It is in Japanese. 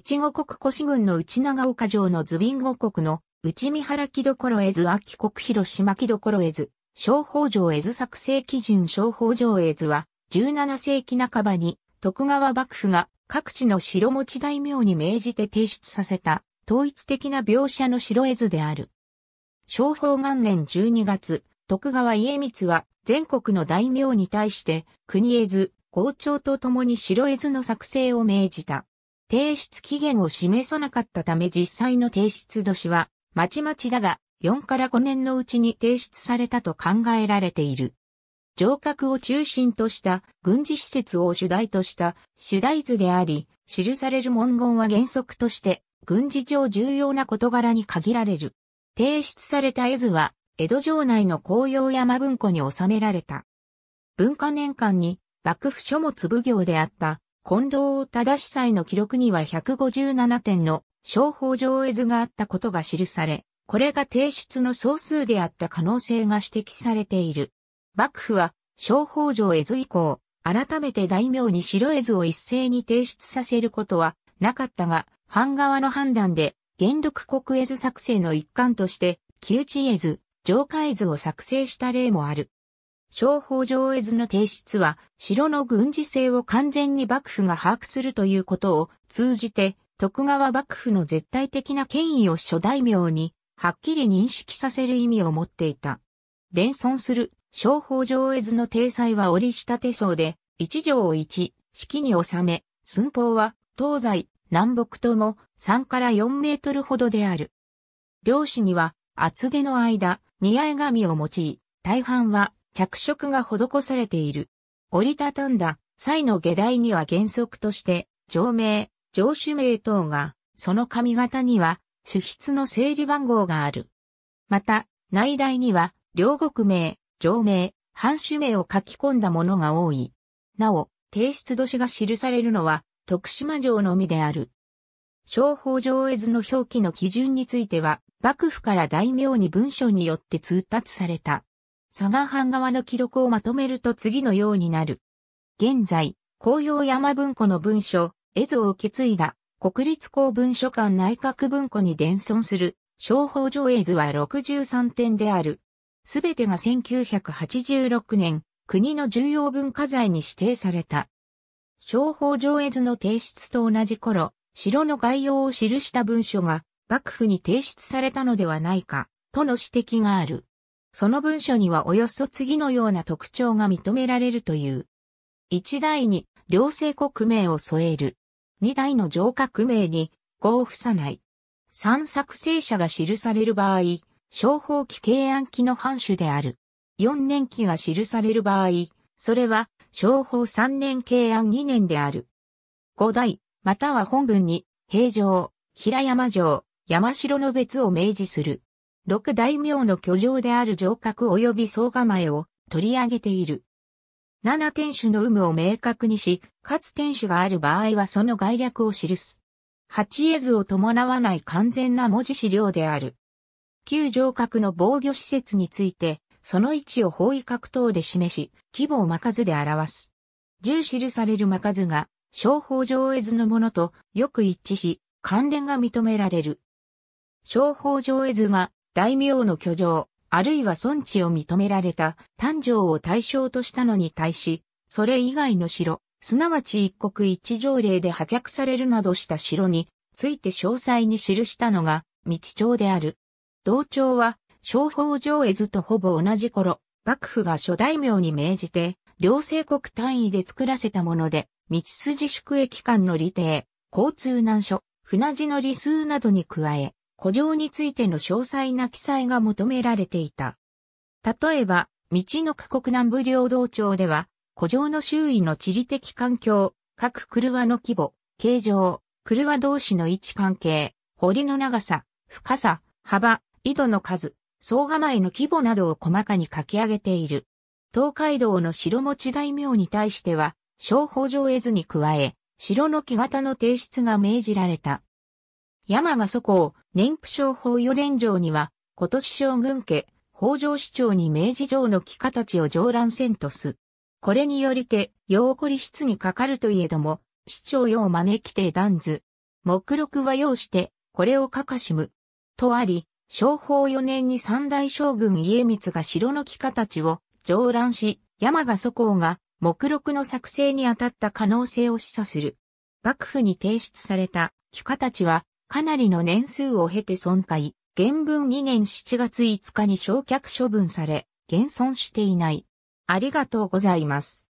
越後国越郡の内長岡城の図貧後国の内見原木所絵図秋国広島木所絵図、商法城絵図作成基準商法城絵図は、17世紀半ばに徳川幕府が各地の城持ち大名に命じて提出させた統一的な描写の城絵図である。商法元年12月、徳川家光は全国の大名に対して国絵図、校長と共に城絵図の作成を命じた。提出期限を示さなかったため実際の提出年は、まちまちだが、4から5年のうちに提出されたと考えられている。城郭を中心とした軍事施設を主題とした主題図であり、記される文言は原則として軍事上重要な事柄に限られる。提出された絵図は江戸城内の紅葉山文庫に収められた。文化年間に幕府書物奉行であった近藤忠祭の記録には157点の商法上絵図があったことが記され、これが提出の総数であった可能性が指摘されている。幕府は、商法上絵図以降、改めて大名に白絵図を一斉に提出させることはなかったが、藩側の判断で、元禄国絵図作成の一環として、旧知絵図、上下絵図を作成した例もある。商法上絵図の提出は、城の軍事性を完全に幕府が把握するということを通じて、徳川幕府の絶対的な権威を諸大名に、はっきり認識させる意味を持っていた。伝存する、商法上絵図の体裁は折り下手層で、一条を一、式に収め、寸法は、東西、南北とも、3から4メートルほどである。漁師には、厚手の間、似合い紙を用い、大半は着色が施されている。折りたたんだ際の下台には原則として、上名、上主名等が、その髪型には、主筆の整理番号がある。また、内台には、両国名、上名、藩主名を書き込んだものが多い。なお、提出年が記されるのは、徳島城のみである。商法上絵図の表記の基準については、幕府から大名に文書によって通達された。佐賀藩側の記録をまとめると次のようになる。現在、紅葉山文庫の文書、絵図を受け継いだ、国立公文書館内閣文庫に伝存する、商法上絵図は63点である。すべてが1986年、国の重要文化財に指定された。商法上絵図の提出と同じ頃、城の概要を記した文書が、幕府に提出されたのではないか、との指摘がある。その文書にはおよそ次のような特徴が認められるという。一代に両政国名を添える。二代の上革名に合付さない。三作成者が記される場合、商法期慶安期の藩主である。四年期が記される場合、それは商法三年慶安二年である。五代、または本文に、平城、平山城、山城の別を明示する。六大名の居城である城郭及び総構えを取り上げている。七天守の有無を明確にし、かつ天守がある場合はその概略を記す。八絵図を伴わない完全な文字資料である。旧城郭の防御施設について、その位置を方位角等で示し、規模を巻かずで表す。重記される巻かずが、商法上絵図のものとよく一致し、関連が認められる。商法上絵図が大名の居城、あるいは村地を認められた丹城を対象としたのに対し、それ以外の城、すなわち一国一条例で破却されるなどした城について詳細に記したのが、道長である。道町は、商法上絵図とほぼ同じ頃、幕府が諸大名に命じて、両政国単位で作らせたもので、道筋宿駅間の利定、交通難所、船地の利数などに加え、古城についての詳細な記載が求められていた。例えば、道の区国南部領道町では、古城の周囲の地理的環境、各車の規模、形状、車同士の位置関係、堀の長さ、深さ、幅、井戸の数、総構えの規模などを細かに書き上げている。東海道の城持ち大名に対しては、小法上絵図に加え、城の木型の提出が命じられた。山賀祖公、年府商法四連城には、今年将軍家、北条市長に明治城の木形を上覧せんとす。これによりて、陽凝り室にかかるといえども、市長用招きて断ず。目録は要して、これをかかしむ。とあり、商法四年に三大将軍家光が城の木形を上覧し、山賀祖公が目録の作成に当たった可能性を示唆する。幕府に提出された木形はかなりの年数を経て損壊、原文2年7月5日に焼却処分され、現存していない。ありがとうございます。